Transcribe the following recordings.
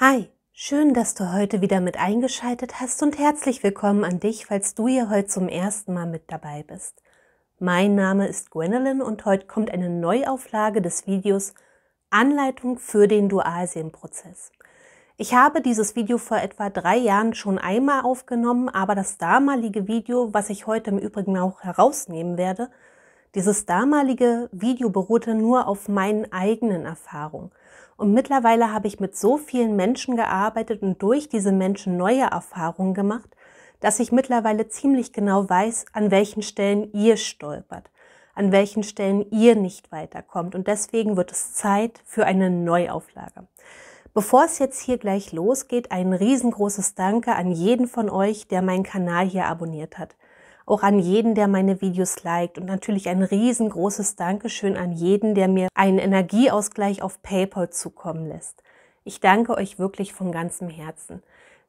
Hi, schön, dass du heute wieder mit eingeschaltet hast und herzlich willkommen an dich, falls du hier heute zum ersten Mal mit dabei bist. Mein Name ist Gwendolyn und heute kommt eine Neuauflage des Videos Anleitung für den Dualsehenprozess. Ich habe dieses Video vor etwa drei Jahren schon einmal aufgenommen, aber das damalige Video, was ich heute im Übrigen auch herausnehmen werde, dieses damalige Video beruhte nur auf meinen eigenen Erfahrungen. Und mittlerweile habe ich mit so vielen Menschen gearbeitet und durch diese Menschen neue Erfahrungen gemacht, dass ich mittlerweile ziemlich genau weiß, an welchen Stellen ihr stolpert, an welchen Stellen ihr nicht weiterkommt. Und deswegen wird es Zeit für eine Neuauflage. Bevor es jetzt hier gleich losgeht, ein riesengroßes Danke an jeden von euch, der meinen Kanal hier abonniert hat auch an jeden, der meine Videos liked und natürlich ein riesengroßes Dankeschön an jeden, der mir einen Energieausgleich auf PayPal zukommen lässt. Ich danke euch wirklich von ganzem Herzen.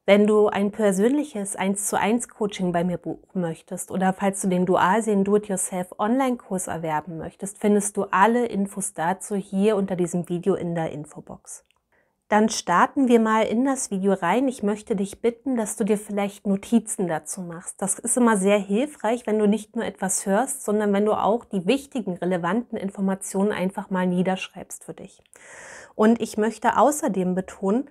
Wenn du ein persönliches 1 zu 1 Coaching bei mir buchen möchtest oder falls du den Dualsehen Do-it-yourself Online-Kurs erwerben möchtest, findest du alle Infos dazu hier unter diesem Video in der Infobox. Dann starten wir mal in das Video rein. Ich möchte dich bitten, dass du dir vielleicht Notizen dazu machst. Das ist immer sehr hilfreich, wenn du nicht nur etwas hörst, sondern wenn du auch die wichtigen, relevanten Informationen einfach mal niederschreibst für dich. Und ich möchte außerdem betonen,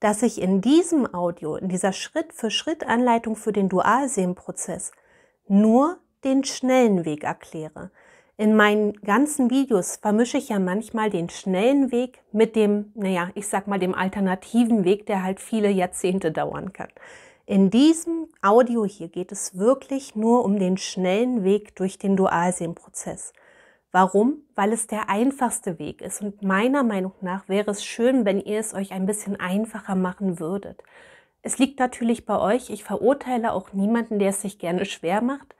dass ich in diesem Audio, in dieser Schritt-für-Schritt-Anleitung für den Dualsehen-Prozess, nur den schnellen Weg erkläre. In meinen ganzen Videos vermische ich ja manchmal den schnellen Weg mit dem, naja, ich sag mal dem alternativen Weg, der halt viele Jahrzehnte dauern kann. In diesem Audio hier geht es wirklich nur um den schnellen Weg durch den Dualsehenprozess. Warum? Weil es der einfachste Weg ist und meiner Meinung nach wäre es schön, wenn ihr es euch ein bisschen einfacher machen würdet. Es liegt natürlich bei euch, ich verurteile auch niemanden, der es sich gerne schwer macht.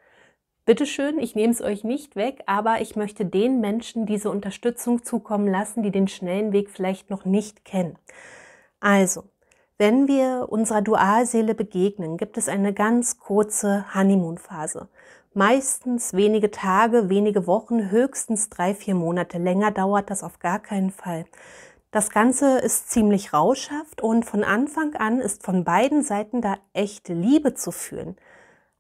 Bitteschön, ich nehme es euch nicht weg, aber ich möchte den Menschen diese Unterstützung zukommen lassen, die den schnellen Weg vielleicht noch nicht kennen. Also, wenn wir unserer Dualseele begegnen, gibt es eine ganz kurze Honeymoon-Phase. Meistens wenige Tage, wenige Wochen, höchstens drei, vier Monate. Länger dauert das auf gar keinen Fall. Das Ganze ist ziemlich rauschhaft und von Anfang an ist von beiden Seiten da echte Liebe zu fühlen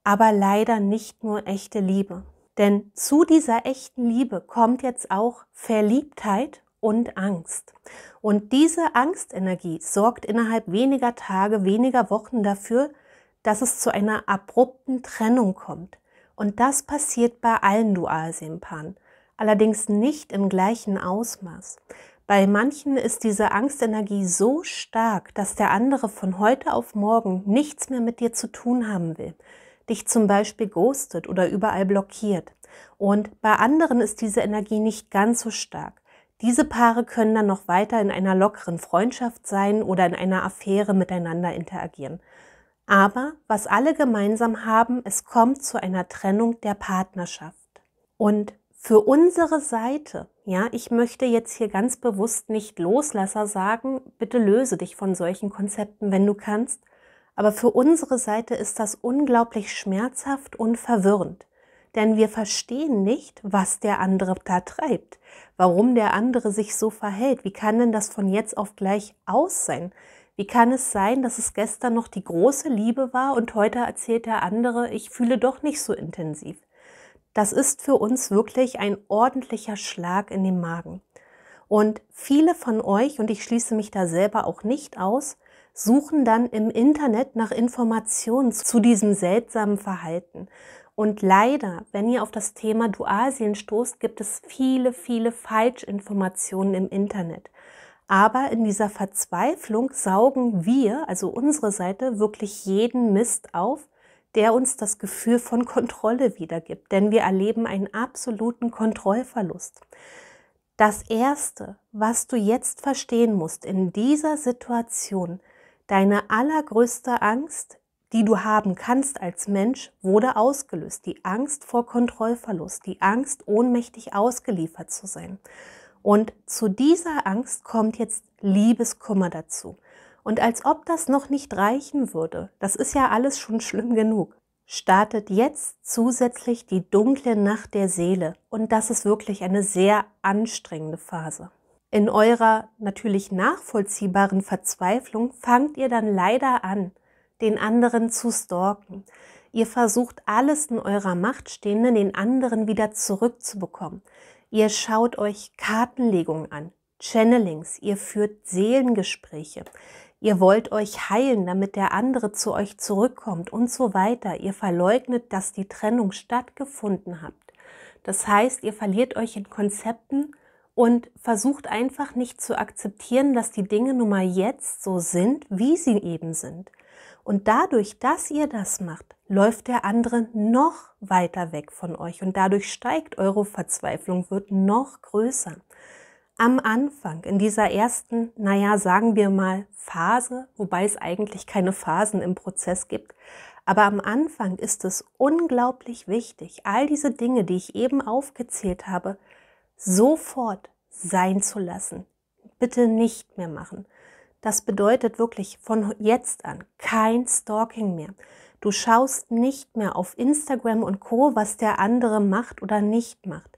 aber leider nicht nur echte Liebe. Denn zu dieser echten Liebe kommt jetzt auch Verliebtheit und Angst. Und diese Angstenergie sorgt innerhalb weniger Tage, weniger Wochen dafür, dass es zu einer abrupten Trennung kommt. Und das passiert bei allen Dualseelenpaaren, allerdings nicht im gleichen Ausmaß. Bei manchen ist diese Angstenergie so stark, dass der andere von heute auf morgen nichts mehr mit dir zu tun haben will dich zum Beispiel ghostet oder überall blockiert. Und bei anderen ist diese Energie nicht ganz so stark. Diese Paare können dann noch weiter in einer lockeren Freundschaft sein oder in einer Affäre miteinander interagieren. Aber was alle gemeinsam haben, es kommt zu einer Trennung der Partnerschaft. Und für unsere Seite, ja, ich möchte jetzt hier ganz bewusst nicht Loslasser sagen, bitte löse dich von solchen Konzepten, wenn du kannst, aber für unsere Seite ist das unglaublich schmerzhaft und verwirrend, denn wir verstehen nicht, was der andere da treibt, warum der andere sich so verhält. Wie kann denn das von jetzt auf gleich aus sein? Wie kann es sein, dass es gestern noch die große Liebe war und heute erzählt der andere, ich fühle doch nicht so intensiv? Das ist für uns wirklich ein ordentlicher Schlag in den Magen. Und viele von euch, und ich schließe mich da selber auch nicht aus, suchen dann im Internet nach Informationen zu diesem seltsamen Verhalten. Und leider, wenn ihr auf das Thema Dualseelen stoßt, gibt es viele, viele Falschinformationen im Internet. Aber in dieser Verzweiflung saugen wir, also unsere Seite, wirklich jeden Mist auf, der uns das Gefühl von Kontrolle wiedergibt. Denn wir erleben einen absoluten Kontrollverlust. Das Erste, was du jetzt verstehen musst in dieser Situation, Deine allergrößte Angst, die du haben kannst als Mensch, wurde ausgelöst. Die Angst vor Kontrollverlust, die Angst, ohnmächtig ausgeliefert zu sein. Und zu dieser Angst kommt jetzt Liebeskummer dazu. Und als ob das noch nicht reichen würde, das ist ja alles schon schlimm genug, startet jetzt zusätzlich die dunkle Nacht der Seele. Und das ist wirklich eine sehr anstrengende Phase. In eurer natürlich nachvollziehbaren Verzweiflung fangt ihr dann leider an, den anderen zu stalken. Ihr versucht alles in eurer Macht Stehende, den anderen wieder zurückzubekommen. Ihr schaut euch Kartenlegungen an, Channelings, ihr führt Seelengespräche. Ihr wollt euch heilen, damit der andere zu euch zurückkommt und so weiter. Ihr verleugnet, dass die Trennung stattgefunden hat. Das heißt, ihr verliert euch in Konzepten, und versucht einfach nicht zu akzeptieren, dass die Dinge nun mal jetzt so sind, wie sie eben sind. Und dadurch, dass ihr das macht, läuft der andere noch weiter weg von euch und dadurch steigt eure Verzweiflung, wird noch größer. Am Anfang, in dieser ersten, naja, sagen wir mal, Phase, wobei es eigentlich keine Phasen im Prozess gibt, aber am Anfang ist es unglaublich wichtig, all diese Dinge, die ich eben aufgezählt habe, sofort sein zu lassen. Bitte nicht mehr machen. Das bedeutet wirklich von jetzt an kein Stalking mehr. Du schaust nicht mehr auf Instagram und Co, was der andere macht oder nicht macht.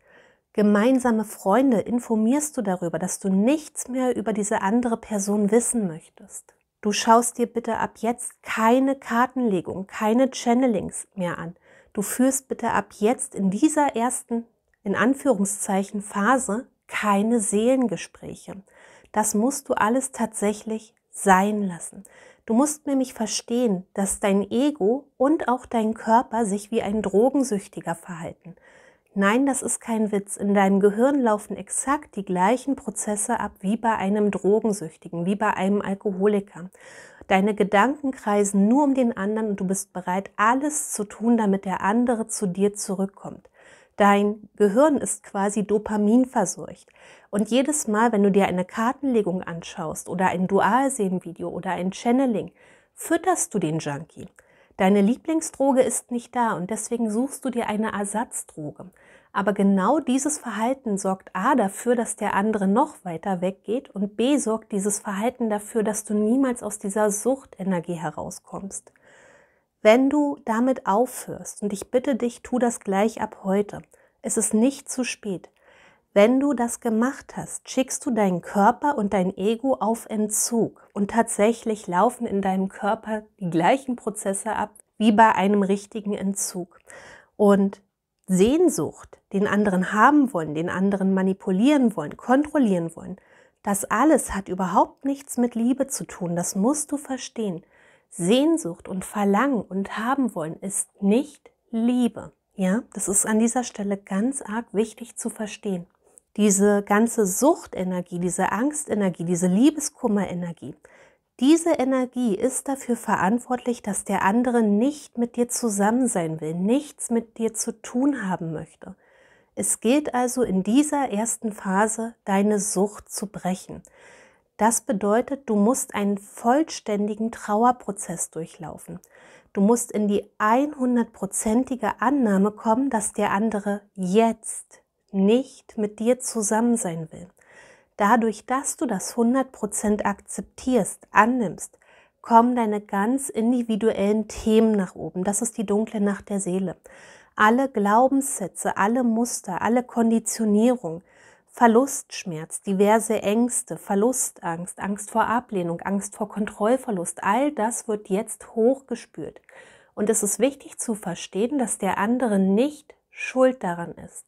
Gemeinsame Freunde informierst du darüber, dass du nichts mehr über diese andere Person wissen möchtest. Du schaust dir bitte ab jetzt keine Kartenlegung, keine Channelings mehr an. Du führst bitte ab jetzt in dieser ersten in Anführungszeichen Phase keine Seelengespräche. Das musst du alles tatsächlich sein lassen. Du musst nämlich verstehen, dass dein Ego und auch dein Körper sich wie ein Drogensüchtiger verhalten. Nein, das ist kein Witz. In deinem Gehirn laufen exakt die gleichen Prozesse ab wie bei einem Drogensüchtigen, wie bei einem Alkoholiker. Deine Gedanken kreisen nur um den anderen und du bist bereit, alles zu tun, damit der andere zu dir zurückkommt. Dein Gehirn ist quasi Dopamin verseucht. Und jedes Mal, wenn du dir eine Kartenlegung anschaust oder ein Dualsehenvideo oder ein Channeling, fütterst du den Junkie. Deine Lieblingsdroge ist nicht da und deswegen suchst du dir eine Ersatzdroge. Aber genau dieses Verhalten sorgt A dafür, dass der andere noch weiter weggeht und B sorgt dieses Verhalten dafür, dass du niemals aus dieser Suchtenergie herauskommst wenn du damit aufhörst, und ich bitte dich, tu das gleich ab heute, es ist nicht zu spät. Wenn du das gemacht hast, schickst du deinen Körper und dein Ego auf Entzug und tatsächlich laufen in deinem Körper die gleichen Prozesse ab wie bei einem richtigen Entzug. Und Sehnsucht, den anderen haben wollen, den anderen manipulieren wollen, kontrollieren wollen, das alles hat überhaupt nichts mit Liebe zu tun, das musst du verstehen. Sehnsucht und Verlangen und haben wollen ist nicht Liebe. Ja, das ist an dieser Stelle ganz arg wichtig zu verstehen. Diese ganze Suchtenergie, diese Angstenergie, diese Liebeskummerenergie, diese Energie ist dafür verantwortlich, dass der andere nicht mit dir zusammen sein will, nichts mit dir zu tun haben möchte. Es gilt also in dieser ersten Phase, deine Sucht zu brechen. Das bedeutet, du musst einen vollständigen Trauerprozess durchlaufen. Du musst in die 100%ige Annahme kommen, dass der andere jetzt nicht mit dir zusammen sein will. Dadurch, dass du das 100% akzeptierst, annimmst, kommen deine ganz individuellen Themen nach oben. Das ist die dunkle Nacht der Seele. Alle Glaubenssätze, alle Muster, alle Konditionierung, Verlustschmerz, diverse Ängste, Verlustangst, Angst vor Ablehnung, Angst vor Kontrollverlust, all das wird jetzt hochgespürt. Und es ist wichtig zu verstehen, dass der andere nicht schuld daran ist.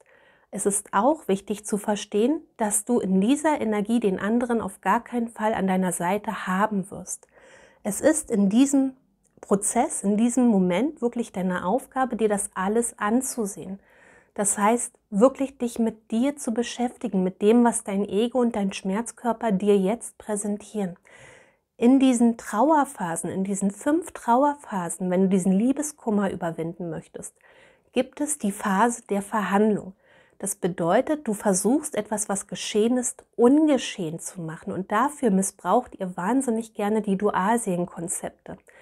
Es ist auch wichtig zu verstehen, dass du in dieser Energie den anderen auf gar keinen Fall an deiner Seite haben wirst. Es ist in diesem Prozess, in diesem Moment wirklich deine Aufgabe, dir das alles anzusehen das heißt, wirklich dich mit dir zu beschäftigen, mit dem, was dein Ego und dein Schmerzkörper dir jetzt präsentieren. In diesen Trauerphasen, in diesen fünf Trauerphasen, wenn du diesen Liebeskummer überwinden möchtest, gibt es die Phase der Verhandlung. Das bedeutet, du versuchst etwas, was geschehen ist, ungeschehen zu machen. Und dafür missbraucht ihr wahnsinnig gerne die Dualseelenkonzepte. konzepte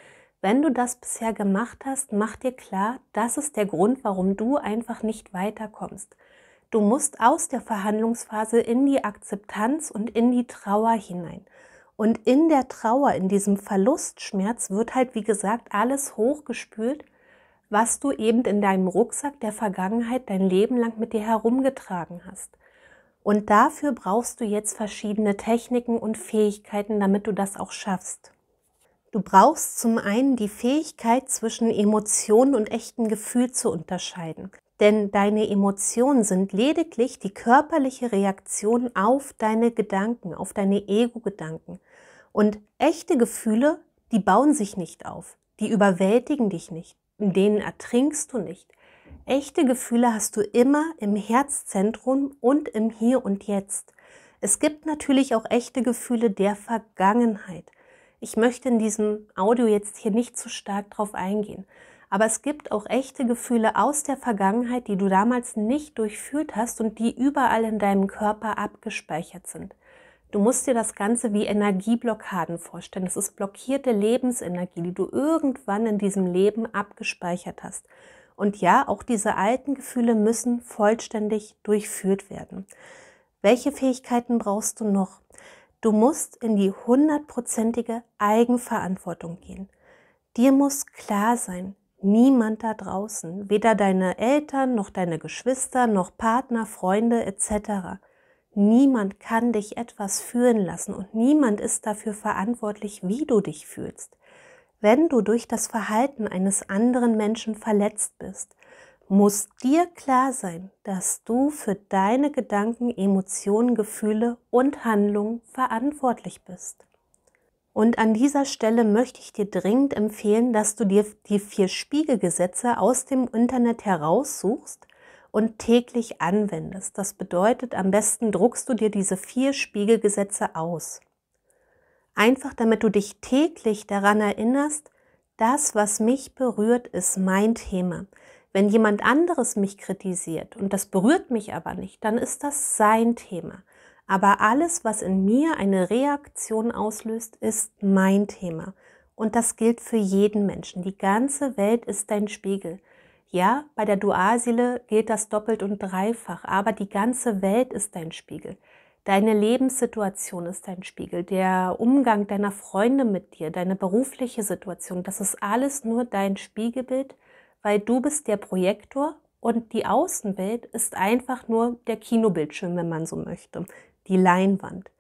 wenn du das bisher gemacht hast, mach dir klar, das ist der Grund, warum du einfach nicht weiterkommst. Du musst aus der Verhandlungsphase in die Akzeptanz und in die Trauer hinein. Und in der Trauer, in diesem Verlustschmerz wird halt, wie gesagt, alles hochgespült, was du eben in deinem Rucksack der Vergangenheit dein Leben lang mit dir herumgetragen hast. Und dafür brauchst du jetzt verschiedene Techniken und Fähigkeiten, damit du das auch schaffst. Du brauchst zum einen die Fähigkeit zwischen Emotionen und echtem Gefühl zu unterscheiden. Denn deine Emotionen sind lediglich die körperliche Reaktion auf deine Gedanken, auf deine Ego-Gedanken. Und echte Gefühle, die bauen sich nicht auf, die überwältigen dich nicht, in denen ertrinkst du nicht. Echte Gefühle hast du immer im Herzzentrum und im Hier und Jetzt. Es gibt natürlich auch echte Gefühle der Vergangenheit. Ich möchte in diesem Audio jetzt hier nicht zu stark drauf eingehen. Aber es gibt auch echte Gefühle aus der Vergangenheit, die du damals nicht durchfühlt hast und die überall in deinem Körper abgespeichert sind. Du musst dir das Ganze wie Energieblockaden vorstellen. Es ist blockierte Lebensenergie, die du irgendwann in diesem Leben abgespeichert hast. Und ja, auch diese alten Gefühle müssen vollständig durchführt werden. Welche Fähigkeiten brauchst du noch? Du musst in die hundertprozentige Eigenverantwortung gehen. Dir muss klar sein, niemand da draußen, weder deine Eltern noch deine Geschwister noch Partner, Freunde etc. Niemand kann dich etwas fühlen lassen und niemand ist dafür verantwortlich, wie du dich fühlst. Wenn du durch das Verhalten eines anderen Menschen verletzt bist, muss dir klar sein, dass du für deine Gedanken, Emotionen, Gefühle und Handlungen verantwortlich bist. Und an dieser Stelle möchte ich dir dringend empfehlen, dass du dir die vier Spiegelgesetze aus dem Internet heraussuchst und täglich anwendest. Das bedeutet, am besten druckst du dir diese vier Spiegelgesetze aus. Einfach damit du dich täglich daran erinnerst, das, was mich berührt, ist mein Thema. Wenn jemand anderes mich kritisiert und das berührt mich aber nicht, dann ist das sein Thema. Aber alles, was in mir eine Reaktion auslöst, ist mein Thema. Und das gilt für jeden Menschen. Die ganze Welt ist dein Spiegel. Ja, bei der Dualseele gilt das doppelt und dreifach, aber die ganze Welt ist dein Spiegel. Deine Lebenssituation ist dein Spiegel, der Umgang deiner Freunde mit dir, deine berufliche Situation, das ist alles nur dein Spiegelbild weil du bist der Projektor und die Außenwelt ist einfach nur der Kinobildschirm, wenn man so möchte, die Leinwand.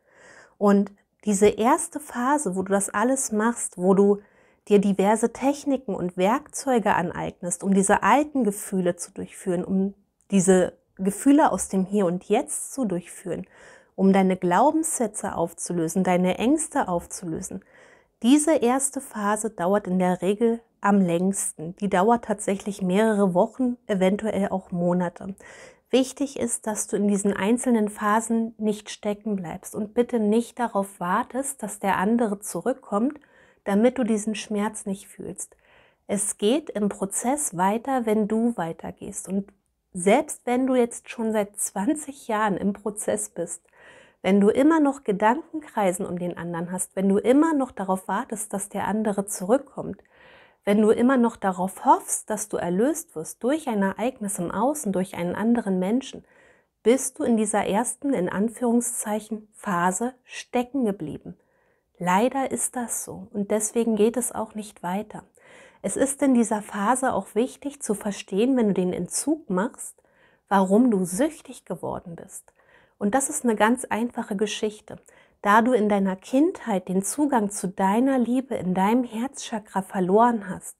Und diese erste Phase, wo du das alles machst, wo du dir diverse Techniken und Werkzeuge aneignest, um diese alten Gefühle zu durchführen, um diese Gefühle aus dem Hier und Jetzt zu durchführen, um deine Glaubenssätze aufzulösen, deine Ängste aufzulösen, diese erste Phase dauert in der Regel am längsten. Die dauert tatsächlich mehrere Wochen, eventuell auch Monate. Wichtig ist, dass du in diesen einzelnen Phasen nicht stecken bleibst und bitte nicht darauf wartest, dass der andere zurückkommt, damit du diesen Schmerz nicht fühlst. Es geht im Prozess weiter, wenn du weitergehst. Und selbst wenn du jetzt schon seit 20 Jahren im Prozess bist, wenn du immer noch Gedankenkreisen um den anderen hast, wenn du immer noch darauf wartest, dass der andere zurückkommt, wenn du immer noch darauf hoffst, dass du erlöst wirst durch ein Ereignis im Außen, durch einen anderen Menschen, bist du in dieser ersten, in Anführungszeichen, Phase stecken geblieben. Leider ist das so und deswegen geht es auch nicht weiter. Es ist in dieser Phase auch wichtig zu verstehen, wenn du den Entzug machst, warum du süchtig geworden bist. Und das ist eine ganz einfache Geschichte. Da du in deiner Kindheit den Zugang zu deiner Liebe in deinem Herzchakra verloren hast,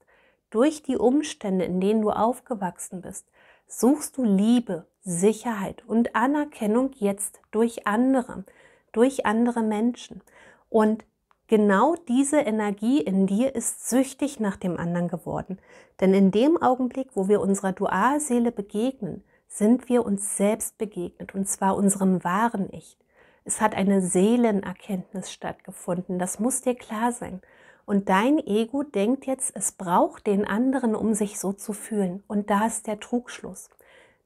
durch die Umstände, in denen du aufgewachsen bist, suchst du Liebe, Sicherheit und Anerkennung jetzt durch andere, durch andere Menschen. Und genau diese Energie in dir ist süchtig nach dem anderen geworden. Denn in dem Augenblick, wo wir unserer Dualseele begegnen, sind wir uns selbst begegnet, und zwar unserem wahren Ich. Es hat eine Seelenerkenntnis stattgefunden, das muss dir klar sein. Und dein Ego denkt jetzt, es braucht den anderen, um sich so zu fühlen. Und da ist der Trugschluss.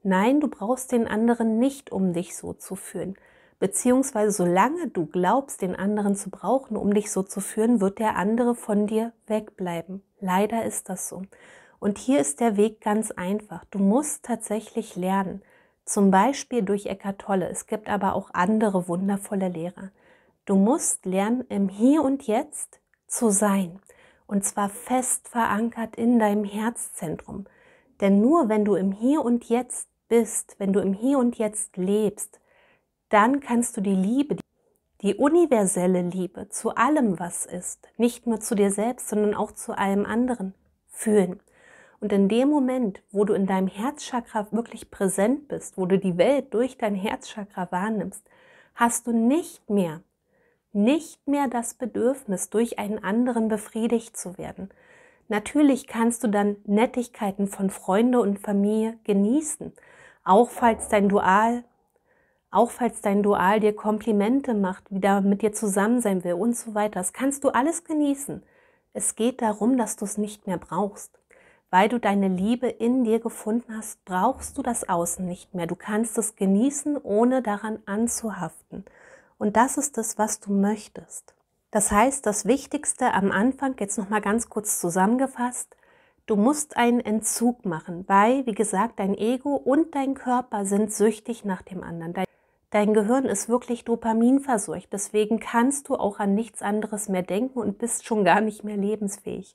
Nein, du brauchst den anderen nicht, um dich so zu fühlen. Beziehungsweise solange du glaubst, den anderen zu brauchen, um dich so zu fühlen, wird der andere von dir wegbleiben. Leider ist das so. Und hier ist der Weg ganz einfach. Du musst tatsächlich lernen. Zum Beispiel durch Eckart Tolle. Es gibt aber auch andere wundervolle Lehrer. Du musst lernen, im Hier und Jetzt zu sein. Und zwar fest verankert in deinem Herzzentrum. Denn nur wenn du im Hier und Jetzt bist, wenn du im Hier und Jetzt lebst, dann kannst du die Liebe, die universelle Liebe zu allem, was ist, nicht nur zu dir selbst, sondern auch zu allem anderen fühlen. Und in dem Moment, wo du in deinem Herzchakra wirklich präsent bist, wo du die Welt durch dein Herzchakra wahrnimmst, hast du nicht mehr, nicht mehr das Bedürfnis, durch einen anderen befriedigt zu werden. Natürlich kannst du dann Nettigkeiten von Freunde und Familie genießen, auch falls dein Dual, auch falls dein Dual dir Komplimente macht, wieder mit dir zusammen sein will und so weiter. Das kannst du alles genießen. Es geht darum, dass du es nicht mehr brauchst. Weil du deine Liebe in dir gefunden hast, brauchst du das Außen nicht mehr. Du kannst es genießen, ohne daran anzuhaften. Und das ist es, was du möchtest. Das heißt, das Wichtigste am Anfang, jetzt nochmal ganz kurz zusammengefasst, du musst einen Entzug machen, weil, wie gesagt, dein Ego und dein Körper sind süchtig nach dem anderen. Dein, dein Gehirn ist wirklich dopaminverseucht, deswegen kannst du auch an nichts anderes mehr denken und bist schon gar nicht mehr lebensfähig.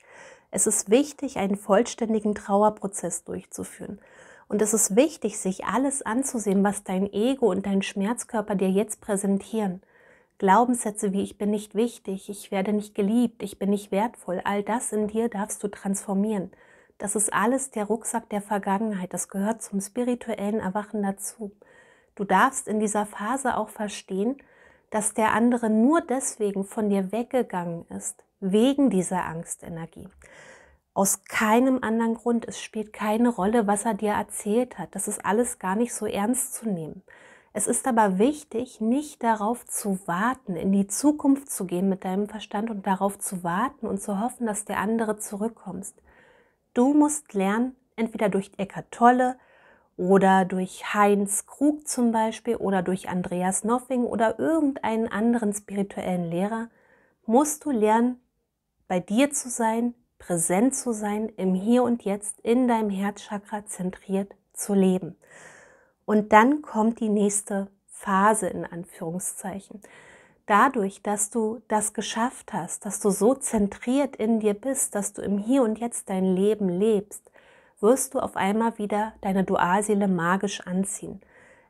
Es ist wichtig, einen vollständigen Trauerprozess durchzuführen. Und es ist wichtig, sich alles anzusehen, was dein Ego und dein Schmerzkörper dir jetzt präsentieren. Glaubenssätze wie ich bin nicht wichtig, ich werde nicht geliebt, ich bin nicht wertvoll, all das in dir darfst du transformieren. Das ist alles der Rucksack der Vergangenheit, das gehört zum spirituellen Erwachen dazu. Du darfst in dieser Phase auch verstehen, dass der andere nur deswegen von dir weggegangen ist, wegen dieser Angstenergie. Aus keinem anderen Grund. Es spielt keine Rolle, was er dir erzählt hat. Das ist alles gar nicht so ernst zu nehmen. Es ist aber wichtig, nicht darauf zu warten, in die Zukunft zu gehen mit deinem Verstand und darauf zu warten und zu hoffen, dass der andere zurückkommt. Du musst lernen, entweder durch Eckertolle Tolle, oder durch Heinz Krug zum Beispiel oder durch Andreas Noffing oder irgendeinen anderen spirituellen Lehrer, musst du lernen, bei dir zu sein, präsent zu sein, im Hier und Jetzt, in deinem Herzchakra zentriert zu leben. Und dann kommt die nächste Phase in Anführungszeichen. Dadurch, dass du das geschafft hast, dass du so zentriert in dir bist, dass du im Hier und Jetzt dein Leben lebst, wirst du auf einmal wieder deine Dualseele magisch anziehen.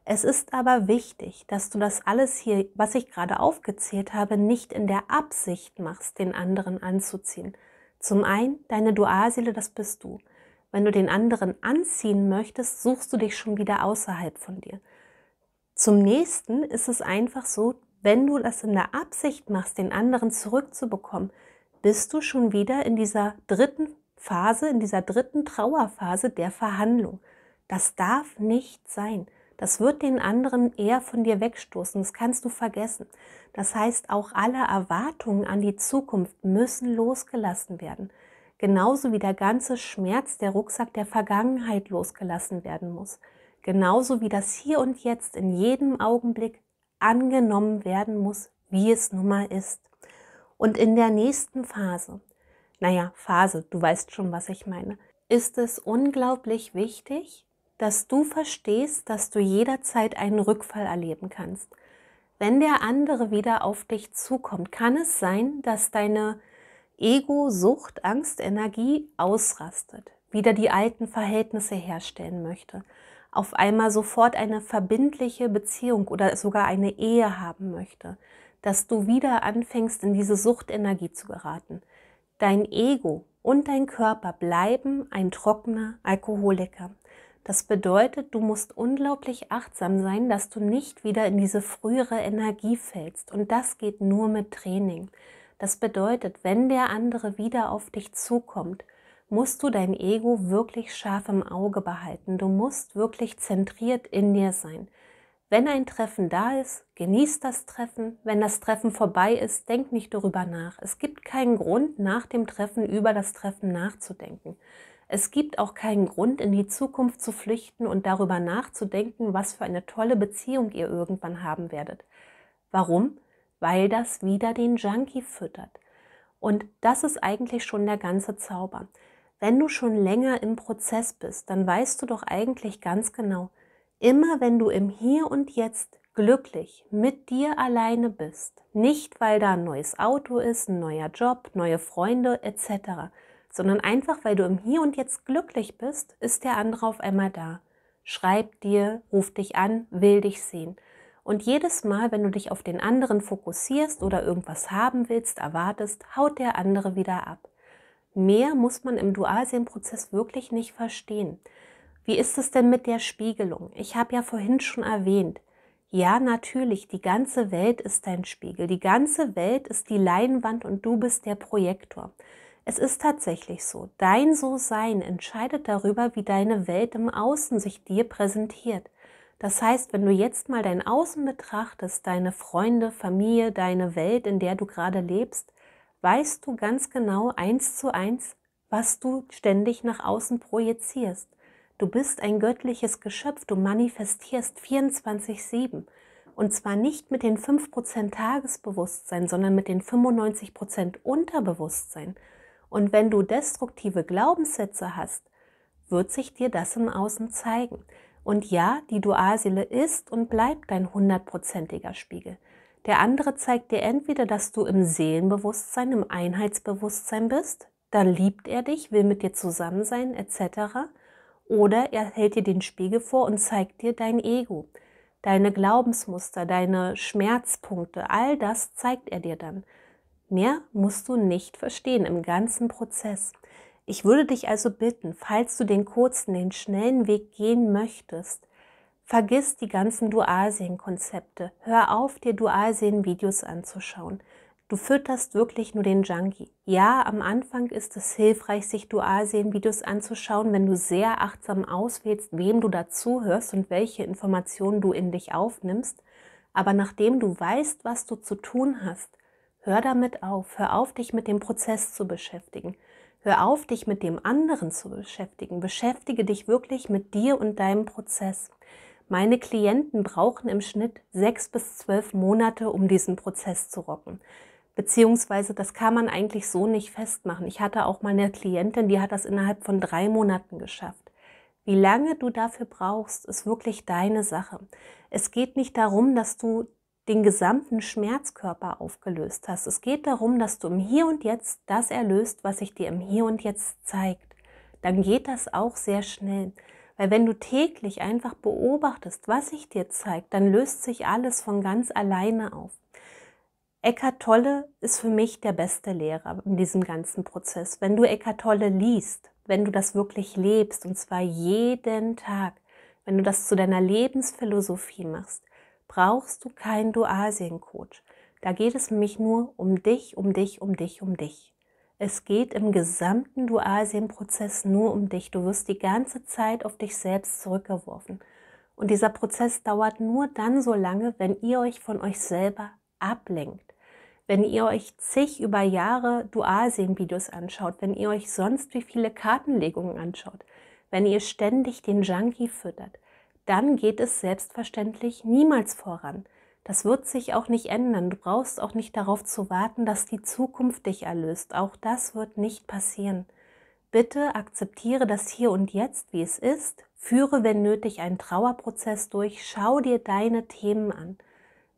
Es ist aber wichtig, dass du das alles hier, was ich gerade aufgezählt habe, nicht in der Absicht machst, den anderen anzuziehen. Zum einen, deine Dualseele, das bist du. Wenn du den anderen anziehen möchtest, suchst du dich schon wieder außerhalb von dir. Zum nächsten ist es einfach so, wenn du das in der Absicht machst, den anderen zurückzubekommen, bist du schon wieder in dieser dritten Phase, in dieser dritten Trauerphase der Verhandlung. Das darf nicht sein. Das wird den anderen eher von dir wegstoßen. Das kannst du vergessen. Das heißt, auch alle Erwartungen an die Zukunft müssen losgelassen werden. Genauso wie der ganze Schmerz, der Rucksack der Vergangenheit losgelassen werden muss. Genauso wie das Hier und Jetzt in jedem Augenblick angenommen werden muss, wie es nun mal ist. Und in der nächsten Phase, naja, Phase, du weißt schon, was ich meine, ist es unglaublich wichtig, dass du verstehst, dass du jederzeit einen Rückfall erleben kannst. Wenn der andere wieder auf dich zukommt, kann es sein, dass deine Ego, Sucht, Angst, Energie ausrastet, wieder die alten Verhältnisse herstellen möchte, auf einmal sofort eine verbindliche Beziehung oder sogar eine Ehe haben möchte, dass du wieder anfängst, in diese Suchtenergie zu geraten. Dein Ego und dein Körper bleiben ein trockener Alkoholiker. Das bedeutet, du musst unglaublich achtsam sein, dass du nicht wieder in diese frühere Energie fällst. Und das geht nur mit Training. Das bedeutet, wenn der andere wieder auf dich zukommt, musst du dein Ego wirklich scharf im Auge behalten. Du musst wirklich zentriert in dir sein. Wenn ein Treffen da ist, genießt das Treffen. Wenn das Treffen vorbei ist, denk nicht darüber nach. Es gibt keinen Grund, nach dem Treffen über das Treffen nachzudenken. Es gibt auch keinen Grund, in die Zukunft zu flüchten und darüber nachzudenken, was für eine tolle Beziehung ihr irgendwann haben werdet. Warum? Weil das wieder den Junkie füttert. Und das ist eigentlich schon der ganze Zauber. Wenn du schon länger im Prozess bist, dann weißt du doch eigentlich ganz genau, Immer wenn du im Hier und Jetzt glücklich mit dir alleine bist, nicht weil da ein neues Auto ist, ein neuer Job, neue Freunde etc., sondern einfach weil du im Hier und Jetzt glücklich bist, ist der andere auf einmal da. Schreibt dir, ruft dich an, will dich sehen. Und jedes Mal, wenn du dich auf den anderen fokussierst oder irgendwas haben willst, erwartest, haut der andere wieder ab. Mehr muss man im Dualseelenprozess wirklich nicht verstehen. Wie ist es denn mit der Spiegelung? Ich habe ja vorhin schon erwähnt, ja natürlich, die ganze Welt ist dein Spiegel, die ganze Welt ist die Leinwand und du bist der Projektor. Es ist tatsächlich so, dein So-Sein entscheidet darüber, wie deine Welt im Außen sich dir präsentiert. Das heißt, wenn du jetzt mal dein Außen betrachtest, deine Freunde, Familie, deine Welt, in der du gerade lebst, weißt du ganz genau eins zu eins, was du ständig nach außen projizierst. Du bist ein göttliches Geschöpf, du manifestierst 24-7. Und zwar nicht mit den 5% Tagesbewusstsein, sondern mit den 95% Unterbewusstsein. Und wenn du destruktive Glaubenssätze hast, wird sich dir das im Außen zeigen. Und ja, die Dualseele ist und bleibt dein hundertprozentiger Spiegel. Der andere zeigt dir entweder, dass du im Seelenbewusstsein, im Einheitsbewusstsein bist, dann liebt er dich, will mit dir zusammen sein, etc. Oder er hält dir den Spiegel vor und zeigt dir dein Ego, deine Glaubensmuster, deine Schmerzpunkte. All das zeigt er dir dann. Mehr musst du nicht verstehen im ganzen Prozess. Ich würde dich also bitten, falls du den kurzen, den schnellen Weg gehen möchtest, vergiss die ganzen Dualsehen-Konzepte. Hör auf, dir Dualsehen-Videos anzuschauen. Du fütterst wirklich nur den Junkie. Ja, am Anfang ist es hilfreich, sich Dualsehen-Videos anzuschauen, wenn du sehr achtsam auswählst, wem du dazuhörst und welche Informationen du in dich aufnimmst. Aber nachdem du weißt, was du zu tun hast, hör damit auf. Hör auf, dich mit dem Prozess zu beschäftigen. Hör auf, dich mit dem anderen zu beschäftigen. Beschäftige dich wirklich mit dir und deinem Prozess. Meine Klienten brauchen im Schnitt sechs bis zwölf Monate, um diesen Prozess zu rocken. Beziehungsweise, das kann man eigentlich so nicht festmachen. Ich hatte auch mal eine Klientin, die hat das innerhalb von drei Monaten geschafft. Wie lange du dafür brauchst, ist wirklich deine Sache. Es geht nicht darum, dass du den gesamten Schmerzkörper aufgelöst hast. Es geht darum, dass du im Hier und Jetzt das erlöst, was sich dir im Hier und Jetzt zeigt. Dann geht das auch sehr schnell. Weil wenn du täglich einfach beobachtest, was sich dir zeigt, dann löst sich alles von ganz alleine auf. Eckart Tolle ist für mich der beste Lehrer in diesem ganzen Prozess. Wenn du Eckart Tolle liest, wenn du das wirklich lebst, und zwar jeden Tag, wenn du das zu deiner Lebensphilosophie machst, brauchst du keinen Dualseelencoach. Da geht es nämlich nur um dich, um dich, um dich, um dich. Es geht im gesamten Dualseelenprozess nur um dich. Du wirst die ganze Zeit auf dich selbst zurückgeworfen. Und dieser Prozess dauert nur dann so lange, wenn ihr euch von euch selber ablenkt wenn ihr euch zig über Jahre Dualsehen-Videos anschaut, wenn ihr euch sonst wie viele Kartenlegungen anschaut, wenn ihr ständig den Junkie füttert, dann geht es selbstverständlich niemals voran. Das wird sich auch nicht ändern. Du brauchst auch nicht darauf zu warten, dass die Zukunft dich erlöst. Auch das wird nicht passieren. Bitte akzeptiere das hier und jetzt, wie es ist. Führe, wenn nötig, einen Trauerprozess durch. Schau dir deine Themen an.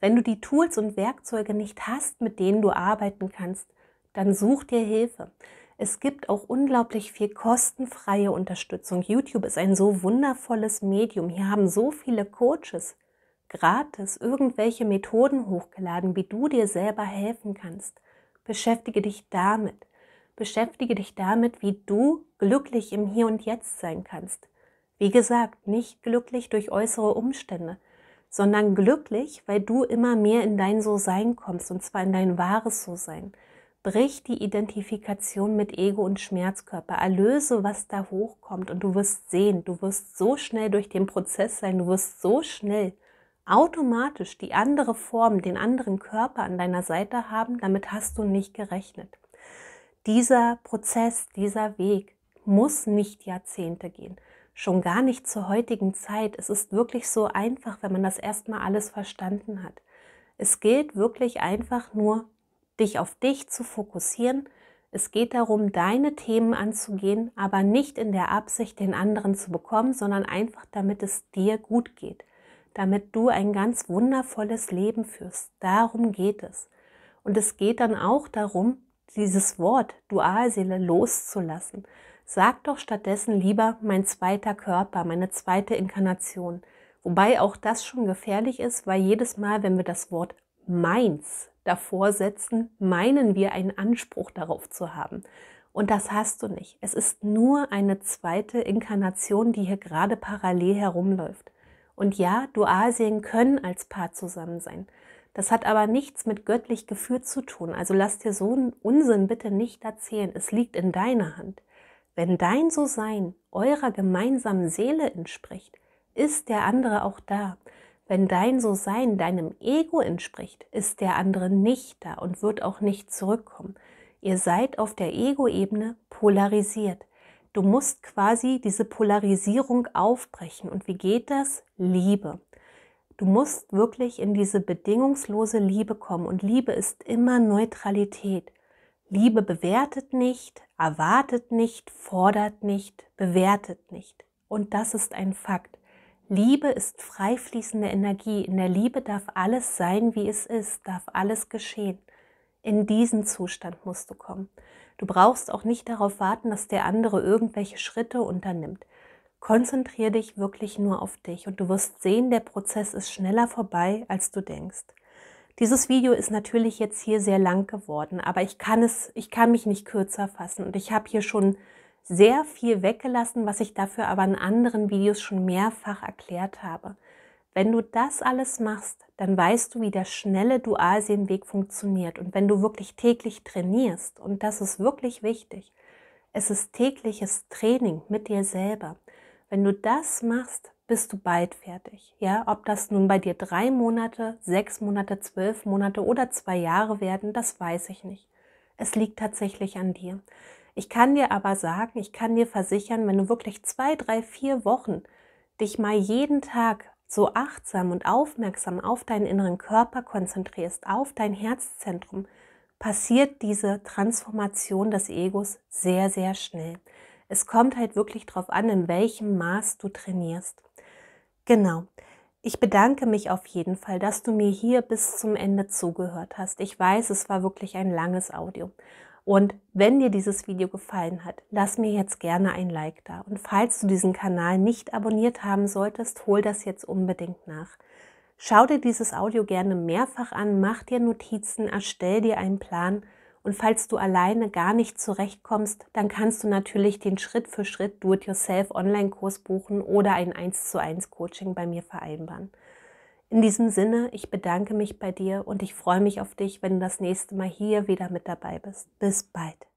Wenn du die Tools und Werkzeuge nicht hast, mit denen du arbeiten kannst, dann such dir Hilfe. Es gibt auch unglaublich viel kostenfreie Unterstützung. YouTube ist ein so wundervolles Medium. Hier haben so viele Coaches gratis irgendwelche Methoden hochgeladen, wie du dir selber helfen kannst. Beschäftige dich damit. Beschäftige dich damit, wie du glücklich im Hier und Jetzt sein kannst. Wie gesagt, nicht glücklich durch äußere Umstände, sondern glücklich, weil du immer mehr in dein So-Sein kommst und zwar in dein wahres So-Sein. Brich die Identifikation mit Ego und Schmerzkörper. Erlöse, was da hochkommt und du wirst sehen, du wirst so schnell durch den Prozess sein, du wirst so schnell automatisch die andere Form, den anderen Körper an deiner Seite haben, damit hast du nicht gerechnet. Dieser Prozess, dieser Weg muss nicht Jahrzehnte gehen schon gar nicht zur heutigen Zeit. Es ist wirklich so einfach, wenn man das erstmal alles verstanden hat. Es gilt wirklich einfach nur, dich auf dich zu fokussieren. Es geht darum, deine Themen anzugehen, aber nicht in der Absicht, den anderen zu bekommen, sondern einfach, damit es dir gut geht, damit du ein ganz wundervolles Leben führst. Darum geht es. Und es geht dann auch darum, dieses Wort Dualseele loszulassen Sag doch stattdessen lieber mein zweiter Körper, meine zweite Inkarnation. Wobei auch das schon gefährlich ist, weil jedes Mal, wenn wir das Wort meins davor setzen, meinen wir einen Anspruch darauf zu haben. Und das hast du nicht. Es ist nur eine zweite Inkarnation, die hier gerade parallel herumläuft. Und ja, Dualseelen können als Paar zusammen sein. Das hat aber nichts mit göttlich geführt zu tun. Also lass dir so einen Unsinn bitte nicht erzählen. Es liegt in deiner Hand. Wenn dein So-Sein eurer gemeinsamen Seele entspricht, ist der andere auch da. Wenn dein So-Sein deinem Ego entspricht, ist der andere nicht da und wird auch nicht zurückkommen. Ihr seid auf der Ego-Ebene polarisiert. Du musst quasi diese Polarisierung aufbrechen. Und wie geht das? Liebe. Du musst wirklich in diese bedingungslose Liebe kommen. Und Liebe ist immer Neutralität. Liebe bewertet nicht, erwartet nicht, fordert nicht, bewertet nicht. Und das ist ein Fakt. Liebe ist frei fließende Energie. In der Liebe darf alles sein, wie es ist, darf alles geschehen. In diesen Zustand musst du kommen. Du brauchst auch nicht darauf warten, dass der andere irgendwelche Schritte unternimmt. Konzentriere dich wirklich nur auf dich und du wirst sehen, der Prozess ist schneller vorbei, als du denkst. Dieses Video ist natürlich jetzt hier sehr lang geworden, aber ich kann es, ich kann mich nicht kürzer fassen und ich habe hier schon sehr viel weggelassen, was ich dafür aber in anderen Videos schon mehrfach erklärt habe. Wenn du das alles machst, dann weißt du, wie der schnelle Dualsehenweg funktioniert. Und wenn du wirklich täglich trainierst, und das ist wirklich wichtig, es ist tägliches Training mit dir selber. Wenn du das machst, bist du bald fertig. Ja, ob das nun bei dir drei Monate, sechs Monate, zwölf Monate oder zwei Jahre werden, das weiß ich nicht. Es liegt tatsächlich an dir. Ich kann dir aber sagen, ich kann dir versichern, wenn du wirklich zwei, drei, vier Wochen dich mal jeden Tag so achtsam und aufmerksam auf deinen inneren Körper konzentrierst, auf dein Herzzentrum, passiert diese Transformation des Egos sehr, sehr schnell. Es kommt halt wirklich darauf an, in welchem Maß du trainierst. Genau. Ich bedanke mich auf jeden Fall, dass du mir hier bis zum Ende zugehört hast. Ich weiß, es war wirklich ein langes Audio. Und wenn dir dieses Video gefallen hat, lass mir jetzt gerne ein Like da. Und falls du diesen Kanal nicht abonniert haben solltest, hol das jetzt unbedingt nach. Schau dir dieses Audio gerne mehrfach an, mach dir Notizen, erstell dir einen Plan und falls du alleine gar nicht zurechtkommst, dann kannst du natürlich den Schritt für Schritt Do-it-yourself Online-Kurs buchen oder ein 1 zu 1 Coaching bei mir vereinbaren. In diesem Sinne, ich bedanke mich bei dir und ich freue mich auf dich, wenn du das nächste Mal hier wieder mit dabei bist. Bis bald.